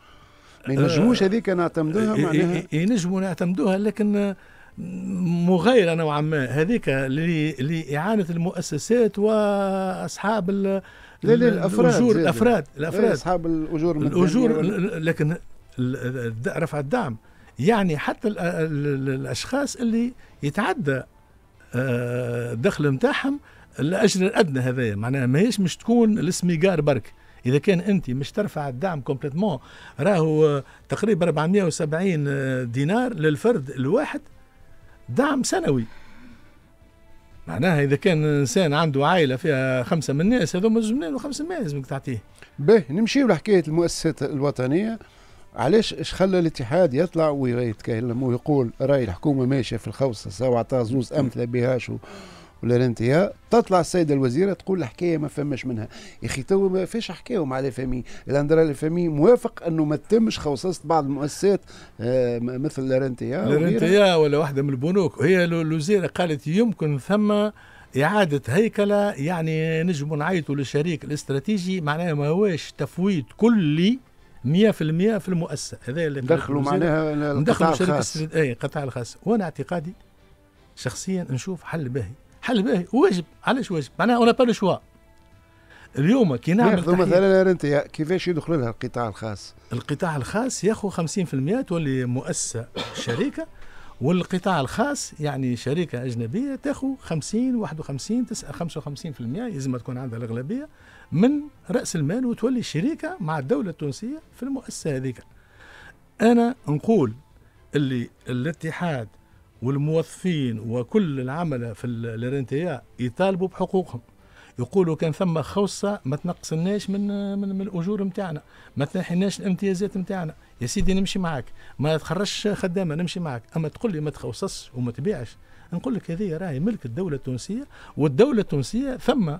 ما ينجموش آه، هذيك نعتمدوها آه، آه، معناها ينجموا نعتمدوها لكن مغايره نوعا ما هذيك لاعانه المؤسسات واصحاب لا لا الافراد الاجور الافراد إيه، الافراد اصحاب الاجور الاجور لكن رفع الدعم يعني حتى الاشخاص اللي يتعدى الدخل نتاعهم الاجر الادنى هذايا معناها ماهيش مش تكون السميجار برك اذا كان انت مش ترفع الدعم كومبليتمون راهو تقريبا 470 دينار للفرد الواحد دعم سنوي معناها اذا كان انسان عنده عائله فيها خمسه من الناس هذوما زوج منين و500 لازمك تعطيه. باهي نمشي لحكايه المؤسسات الوطنيه علاش اش خلى الاتحاد يطلع ويتكلم ويقول راي الحكومه ماشيه في الخوصه سواء عطاه زوز امثله بهاش ولا الانتهاء تطلع السيده الوزيره تقول الحكايه ما فماش منها يا اخي تو ما فيش حكايه مع الفامي الاندرا الفامي موافق انه ما تتمش خوصصه بعض المؤسسات آه، مثل لارنتيا لارنتيا ولا واحده من البنوك هي الوزيره قالت يمكن ثم إعادة هيكلة يعني نجم نعيطوا للشريك الاستراتيجي معناها ما هوش تفويت كلي 100% في المؤسسة هذا اللي ندخلوا معناها القطاع الخاص ندخلوا الشريك القطاع الخاص وأنا اعتقادي شخصيا نشوف حل باهي حل باهي واجب علاش واجب معناها اون با لو شوا اليوم كي نعمل مثلا انت كيفاش يدخل لها القطاع الخاص؟ القطاع الخاص ياخذ 50% تولي مؤسسه شركه والقطاع الخاص يعني شركه اجنبيه تاخذ 50 51 55% يزم تكون عندها الاغلبيه من راس المال وتولي شريكه مع الدوله التونسيه في المؤسسه هذيك. انا نقول اللي الاتحاد والموظفين وكل العمل في الارنتيا يطالبوا بحقوقهم يقولوا كان ثم خوصة ما تنقصناش من من, من الأجور نتاعنا ما تنحيناش الامتيازات نتاعنا يا سيدي نمشي معاك ما تخرجش خدامة نمشي معاك أما تقول لي ما تخوصش وما تبيعش نقول لك هذه راهي ملك الدولة التونسية والدولة التونسية ثم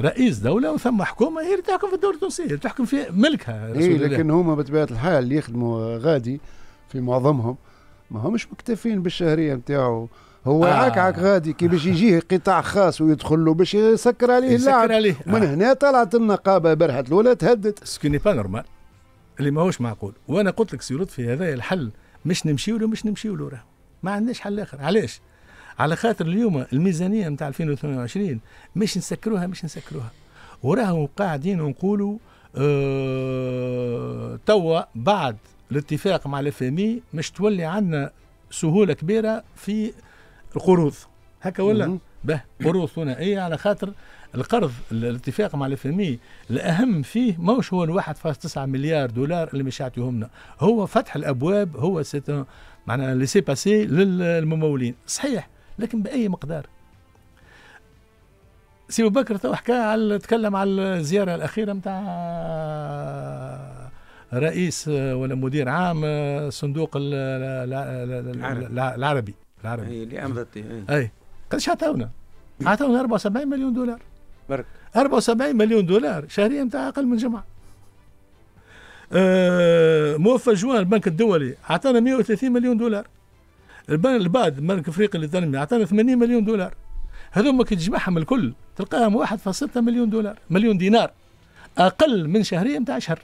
رئيس دولة وثم حكومة هي اللي تحكم في الدولة التونسية اللي تحكم في ملكها إيه لكن هما بطبيعة الحال اللي يخدموا غادي في معظمهم ما همش مكتفين بالشهريه نتاعو هو آه. عك غادي كي باش يجيه قطاع خاص ويدخل له باش يسكر عليه اللاعب عليه. آه. من هنا طلعت النقابه برحت الاولى تهدد سكوني با نورمال اللي ماهوش معقول وانا قلت لك سي لطفي هذا الحل مش نمشي له مش نمشي له راه ما عندناش حل اخر علاش على خاطر اليوم الميزانيه نتاع 2022 مش نسكروها مش نسكروها وراهم قاعدين نقولوا اه توا بعد الاتفاق مع الفامي مش تولي عندنا سهوله كبيره في القروض هكا ولا به قروض ثنائيه على خاطر القرض الاتفاق مع الفامي الاهم فيه ماهوش هو ال 1.9 مليار دولار اللي مش يعطيهم لنا هو فتح الابواب هو معناها ليسي باسي للممولين صحيح لكن باي مقدار سي بكر تو حكى على تكلم على الزياره الاخيره نتاع رئيس آه، ولا مدير عام آه، صندوق العربي العربي إيه، إيه. اي اللي امضت اي قداش عطاونا؟ عطاونا 74 مليون دولار برك 74 مليون دولار شهريا نتاع اقل من جمعه أه موفى جوان البنك الدولي عطانا 130 مليون دولار البنك الباد البنك الافريقي للتنميه عطانا 80 مليون دولار هذوما كي تجمعهم الكل تلقاهم 1.6 مليون دولار مليون دينار اقل من شهريه نتاع شهر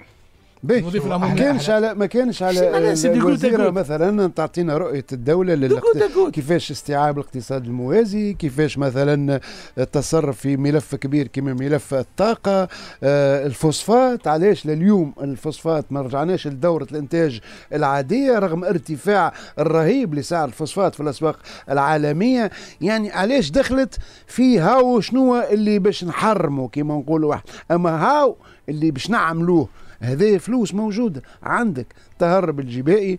نضيف ما كانش على ما كانش على الوزيره مثلا تعطينا رؤيه الدوله للاقت... كيفاش استيعاب الاقتصاد الموازي كيفاش مثلا التصرف في ملف كبير كما ملف الطاقه آه الفوسفات علاش لليوم الفوسفات ما رجعناش لدوره الانتاج العاديه رغم ارتفاع الرهيب لسعر الفوسفات في الاسواق العالميه يعني علاش دخلت في هاو شنو اللي باش نحرمه كما نقولوا اما هاو اللي باش نعملوه هذه فلوس موجوده عندك التهرب الجبائي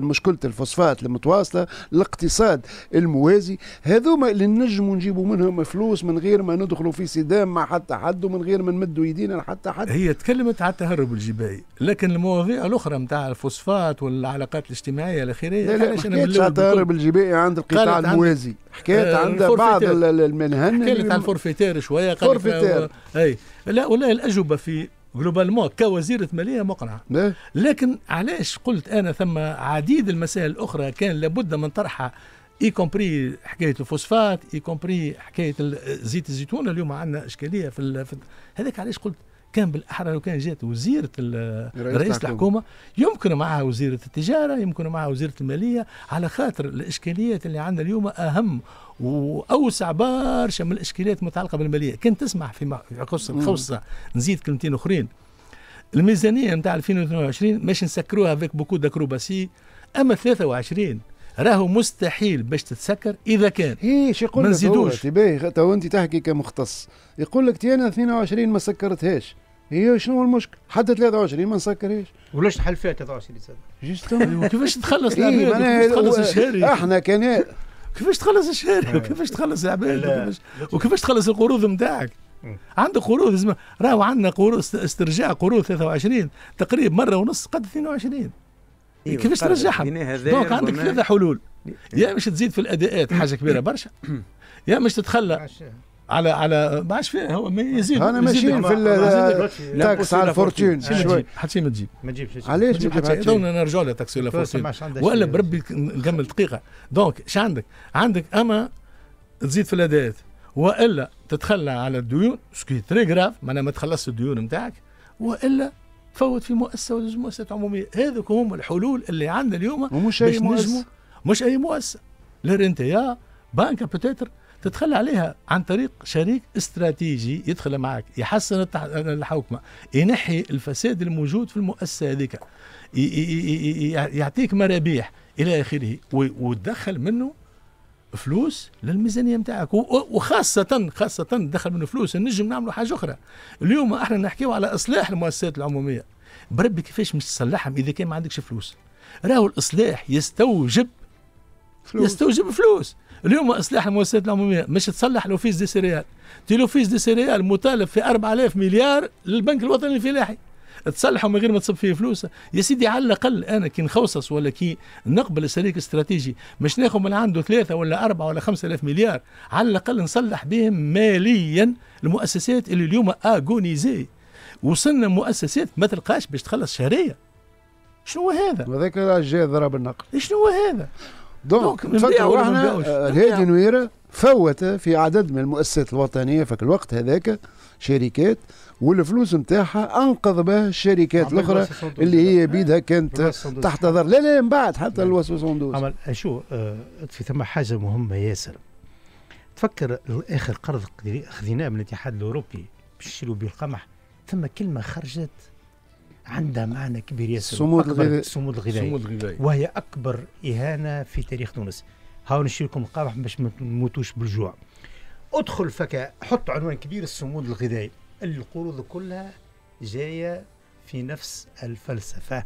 مشكله الفوسفات المتواصله الاقتصاد الموازي هذوما اللي نجموا نجيبوا منهم فلوس من غير ما ندخلوا في صدام مع حتى حد ومن غير ما نمدوا يدينا لحتى حد هي تكلمت على التهرب الجبائي لكن المواضيع الاخرى نتاع الفوسفات والعلاقات الاجتماعيه الأخيرية لا لا على التهرب الجبائي عند القطاع الموازي حكيت آه عند بعض المنهن حكيت على الفورفيتير شويه قال اي لا ولا الاجوبه في جلوبالمون كوزيرة مالية مقنعة لكن علاش قلت أنا ثم عديد المسائل الأخرى كان لابد من طرحها اي كومبري حكايه الفوسفات اي كومبري حكايه زيت الزيتون اليوم عندنا اشكاليه في, ال... في... هذاك علاش قلت كان بالاحرى لو كان جات وزيره رئيس الحكومه يمكن معها وزيره التجاره يمكن معها وزيره الماليه على خاطر الاشكاليات اللي عندنا اليوم اهم واوسع برشا من الاشكاليات المتعلقه بالماليه كان تسمح في خوصه نزيد كلمتين اخرين الميزانيه نتاع 2022 مش نسكروها فيك بوكو داكروباسي اما 23 راهو مستحيل باش تتسكر اذا كان ايش يقول ما نزيدوش تو انت تحكي كمختص يقول لك انا 22 ما سكرتهاش هي شنو المشكل حتى 23 ما نسكرهاش ولاش تحل فيها 23 زاد أيوة، كيفاش تخلص إيه، العباد تخلص الشهري احنا كان كيفاش تخلص الشهري آه. وكيفاش تخلص العباد وكيفاش تخلص القروض نتاعك عندك قروض راهو عندنا قروض استرجاع قروض 23 تقريبا مره ونص قد 22 أيوة كيفاش ترجعها دونك عندك ثلاثه حلول يا إيه. مش تزيد في الاداءات حاجه كبيره برشا يا مش تتخلى على على ما عادش فيه هو ما يزيد انا ماشيين في التاكس على الفورتون شوي حتى شي ما تجيب ما تجيبش علاش ما تجيبش نرجع لها تاكس ولا فورتون ولا بربي نكمل دقيقه دونك اش عندك عندك اما تزيد في الاداءات والا تتخلى على الديون سكي تري جراف معناها ما تخلصش الديون نتاعك والا تفوت في مؤسسه ولا مؤسسات عموميه هذوك هم الحلول اللي عندنا اليوم ومش اي مؤسسه مش اي مؤسسه لرنتيا بانكا بتاتر تتخلى عليها عن طريق شريك استراتيجي يدخل معك يحسن الحوكمة ينحي الفساد الموجود في المؤسسة هذيك يعطيك مرابيح إلى آخره وتدخل منه فلوس للميزانيه نتاعك وخاصه خاصه دخل من فلوس نجم نعملوا حاجه اخرى اليوم احنا نحكيو على اصلاح المؤسسات العموميه بربي كيفاش مش تصلحهم اذا كان ما عندكش فلوس راهو الاصلاح يستوجب فلوس. يستوجب فلوس اليوم اصلاح المؤسسات العموميه مش تصلح لوفيس دي سيريال تي لوفيس دي سيريال مطالب في 4000 مليار للبنك الوطني الفلاحي تصلحه من غير ما تصب فيه فلوس يا سيدي على الاقل انا كي نخوصص ولا كي نقبل سريك استراتيجي مش ناخذ من عنده ثلاثه ولا اربعه ولا خمسة آلاف مليار على الاقل نصلح بهم ماليا المؤسسات اللي اليوم اغونيزي وصلنا مؤسسات ما تلقاش باش تخلص شهريه شنو هذا؟ وذاك جاي ضرب النقل شنو هذا؟ دونك نفكروا احنا آه، الهادي نويره فوت في عدد من المؤسسات الوطنيه في الوقت هذاك شركات والفلوس نتاعها انقذ بها الشركات الاخرى اللي هي بيدها كانت تحت لا لا من بعد حتى نعم. ال 72 عمل أه، شو آه في ثم حاجه مهمه ياسر تفكر اخر قرض خذيناه من الاتحاد الاوروبي باش يشيلوا به القمح ثم كلمه خرجت عندها معنى كبير ياسر الصمود الغذائي الصمود الغذائي وهي اكبر اهانه في تاريخ تونس هاو لكم القمح باش ما تموتوش بالجوع ادخل فك حط عنوان كبير الصمود الغذائي القروض كلها جاية في نفس الفلسفة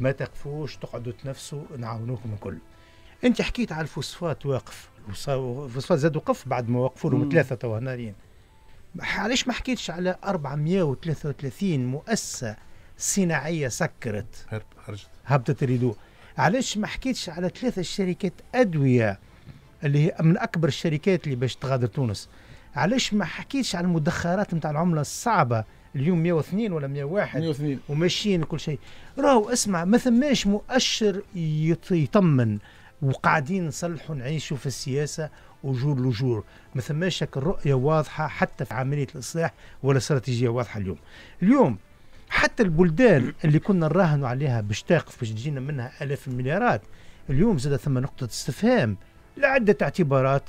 ما تقفوش تقعدوا تنافسوا نعاونوكم الكل انت حكيت على الفوسفات واقف الفوسفات زاد وقف بعد ما وقفوا لهم ثلاثة توا علاش ما حكيتش على 433 مؤسسة صناعية سكرت خرجت هبطت الريدو علاش ما حكيتش على ثلاثة شركات أدوية اللي هي من أكبر الشركات اللي باش تغادر تونس علاش ما حكيتش على المدخرات نتاع العمله الصعبه اليوم 102 ولا 101 102 وماشيين كل شيء راهو اسمع ما ثماش مؤشر يطمن وقاعدين نصلحوا نعيشوا في السياسه وجور لجور ما ثماش رؤيه واضحه حتى في عمليه الاصلاح ولا استراتيجيه واضحه اليوم اليوم حتى البلدان اللي كنا نراهنوا عليها باش تقف باش تجينا منها الاف المليارات اليوم زاد ثم نقطه استفهام لعده اعتبارات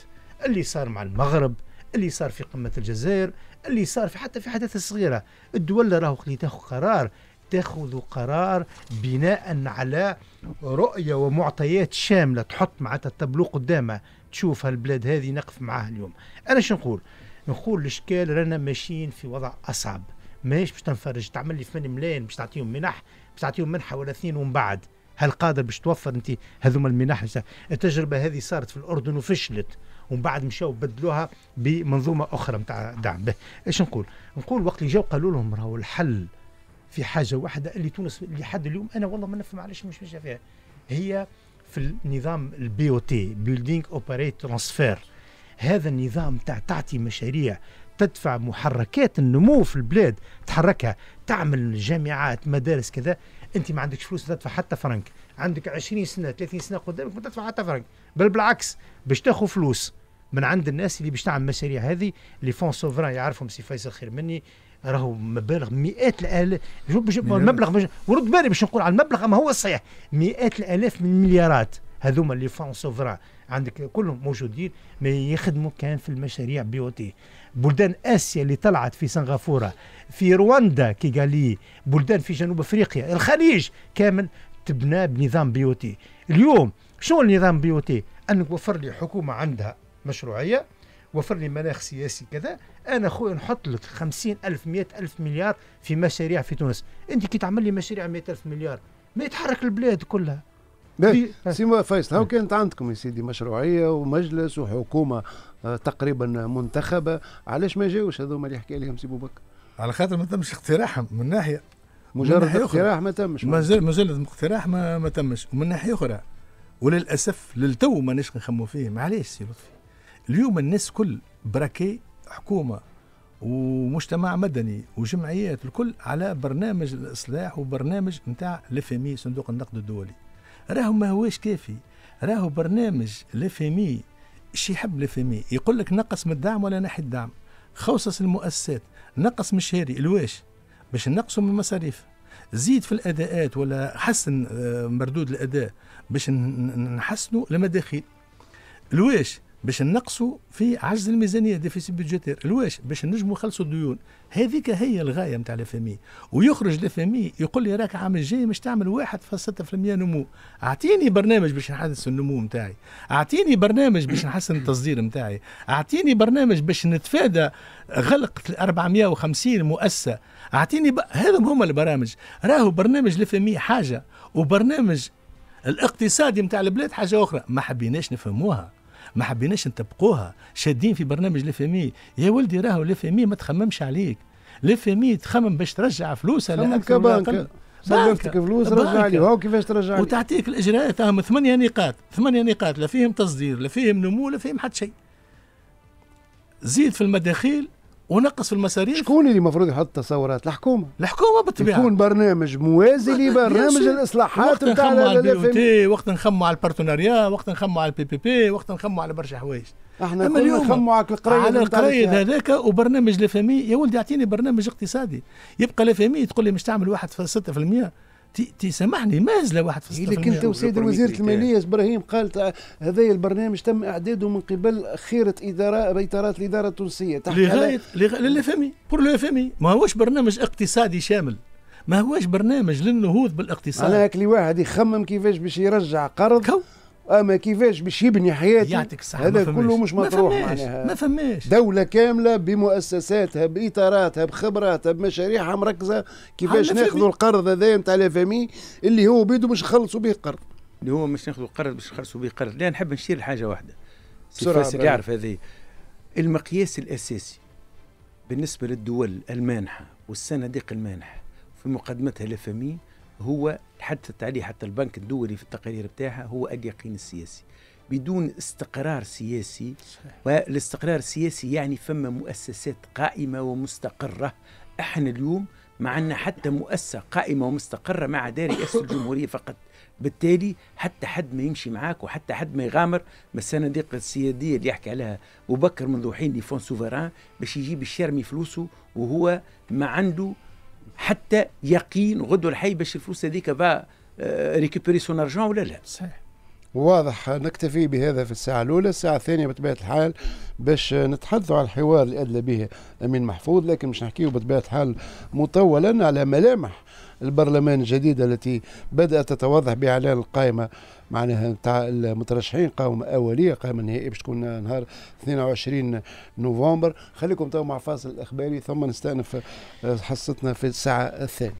اللي صار مع المغرب اللي صار في قمه الجزائر اللي صار في حتى في حدث صغيره الدول اللي راهو خلي تاخذ قرار تاخذ قرار بناء على رؤيه ومعطيات شامله تحط معناتها التابلو قدامها تشوف هالبلاد هذه نقف معاها اليوم انا شو نقول نقول الاشكال رانا ماشيين في وضع اصعب ماهيش باش تنفرج تعمل لي 8 ملايين باش تعطيهم منح باش تعطيهم منحه ولا اثنين ومن بعد هل قادر باش توفر انت هذوما المنح التجربه هذه صارت في الاردن وفشلت ومن بعد مشاو بدلوها بمنظومه اخرى نتاع دعم ايش نقول نقول وقت اللي جاو قالوا لهم راهو الحل في حاجه واحده اللي تونس لحد اليوم انا والله ما نفهم علاش مش ماشيه فيها هي في النظام البي او تي بيلدينغ اوبريت ترانسفير هذا النظام تاع تعطي مشاريع تدفع محركات النمو في البلاد تحركها تعمل جامعات مدارس كذا انت ما عندكش فلوس تدفع حتى فرنك عندك 20 سنه 30 سنه قدامك ما تدفع حتى فرنك بل بالعكس باش تاخذ فلوس من عند الناس اللي باش تعمل المشاريع هذه لي فون سوفران يعرفهم سي فيصل خير مني راهو مبالغ مئات الالاف المبلغ ورد بالي باش نقول على المبلغ اما هو صحيح مئات الالاف من المليارات هذوما لي فون سوفران عندك كلهم موجودين ما يخدموا كان في المشاريع بيوتي بلدان اسيا اللي طلعت في سنغافوره في رواندا كيغالي بلدان في جنوب افريقيا الخليج كامل تبنى بنظام بيوتي اليوم شنو النظام بيوتي انك وفر لي حكومه عندها مشروعيه وفر لي مناخ سياسي كذا انا خويا نحط لك 50 الف 100 الف مليار في مشاريع في تونس انت كي تعمل لي مشاريع 100 الف مليار ما يتحرك البلاد كلها سي فيصل هاو كانت عندكم يا سيدي مشروعيه ومجلس وحكومه آه، تقريبا منتخبه علاش ما جاوش هذوما اللي حكى عليهم سي بكر على خاطر ما تمش اقتراح من ناحيه مجرد اقتراح ما تمش مازال مازال اقتراح ما, ما تمش ومن ناحيه اخرى وللاسف للتو ما نخمو فيه معليش سي لطفي اليوم الناس كل براكي حكومه ومجتمع مدني وجمعيات الكل على برنامج الاصلاح وبرنامج نتاع لافيمي صندوق النقد الدولي راهو ما هوش كافي راهو برنامج لافيمي شي يحب لافيمي يقول لك نقص من الدعم ولا نحي الدعم خصص المؤسسات نقص من الشهري الواش باش نقصوا من المصاريف زيد في الاداءات ولا حسن آه، مردود الاداء باش نحسنوا المداخيل الواش باش نقصوا في عجز الميزانيه ديفيسيت بيجيتير الواش باش نجموا نخلصوا الديون هذيك هي الغايه نتاع لافامي ويخرج لافامي يقول لي راك عام الجاي مش تعمل 1.6% نمو اعطيني برنامج باش نحسن النمو نتاعي اعطيني برنامج باش نحسن التصدير نتاعي اعطيني برنامج باش نتفادى غلق 450 مؤسسه اعطيني ب... هذا هما البرامج راهو برنامج لافامي حاجه وبرنامج الاقتصادي نتاع البلاد حاجه اخرى ما حبيناش نفهموها ما حبيناش نطبقوها شادين في برنامج لافامي يا ولدي راهو لافامي ما تخممش عليك لافامي تخمم باش ترجع فلوسها لا كبنك صرفتك فلوس رجع لي هاو كيفاش ترجع لي وتعطيك الاجراءات هم ثمانيه نقاط ثمانيه نقاط لا فيهم تصدير لا فيهم نمو لا فيهم حتى شيء زيد في المداخيل ونقص في المصاريف شكون اللي المفروض يحط تصورات الحكومه الحكومه بالطبيعه يكون برنامج موازي لبرنامج الاصلاحات نتاع وقت نخموا على البارتناريا وقت نخموا على البي بي بي وقت نخموا على برشا حوايج احنا اما اليوم نخموا على القرايد على القرايد هذاك وبرنامج لافامي يا ولدي اعطيني برنامج اقتصادي يبقى لافامي تقول لي مش تعمل 1.6% سامحني مازله واحد في إيه، لكن انت وسيد وزيره الماليه ابراهيم قال هذا البرنامج تم اعداده من قبل خيره اداره بيطارات الاداره التونسيه تحت لغايه للفمي بور لفمي ما هوش برنامج اقتصادي شامل ما هوش برنامج للنهوض بالاقتصاد على هاك واحد يخمم كيفاش باش يرجع قرض كو. اما آه، كيفاش باش يبني حياتي يعطيك الصحه هذا كله مش مطروح ما فماش ما فماش دوله كامله بمؤسساتها باطاراتها بخبراتها بمشاريعها مركزه كيفاش ناخذوا القرض هذا نتاع لا فامي اللي هو بيدو باش نخلصوا به قرض اللي هو مش ناخذوا قرض باش نخلصوا به قرض لا نحب نشير لحاجه واحده بسرعه يعرف هذه المقياس الاساسي بالنسبه للدول المانحه والصناديق المانحه في مقدمتها لافامي هو تحدثت عليه حتى البنك الدولي في التقارير بتاعها هو اليقين السياسي بدون استقرار سياسي والاستقرار السياسي يعني فما مؤسسات قائمة ومستقرة احنا اليوم ما عندنا حتى مؤسسة قائمة ومستقرة مع دار رئاسة [COUGHS] الجمهورية فقط بالتالي حتى حد ما يمشي معاك وحتى حد ما يغامر ما الصناديق السيادية اللي يحكي عليها بكر منذ حين لي فون سوفران باش يجيب الشرمي فلوسه وهو ما عنده حتى يقين غدو الحي باش الفلوس هذيك با آه، ريكوبيري سون ارجون ولا لا صحيح واضح نكتفي بهذا في الساعة الأولى الساعة الثانية بطبيعة الحال باش نتحدثوا على الحوار اللي أدلى به أمين محفوظ لكن مش نحكيه بطبيعة الحال مطولا على ملامح البرلمان الجديدة التي بدأت تتوضح بإعلان القائمة معناها نتاع المترشحين قائمة أولية قائمة نهائية باش تكون نهار 22 نوفمبر خليكم تو مع فاصل إخباري ثم نستأنف آه، حصتنا في الساعة الثانية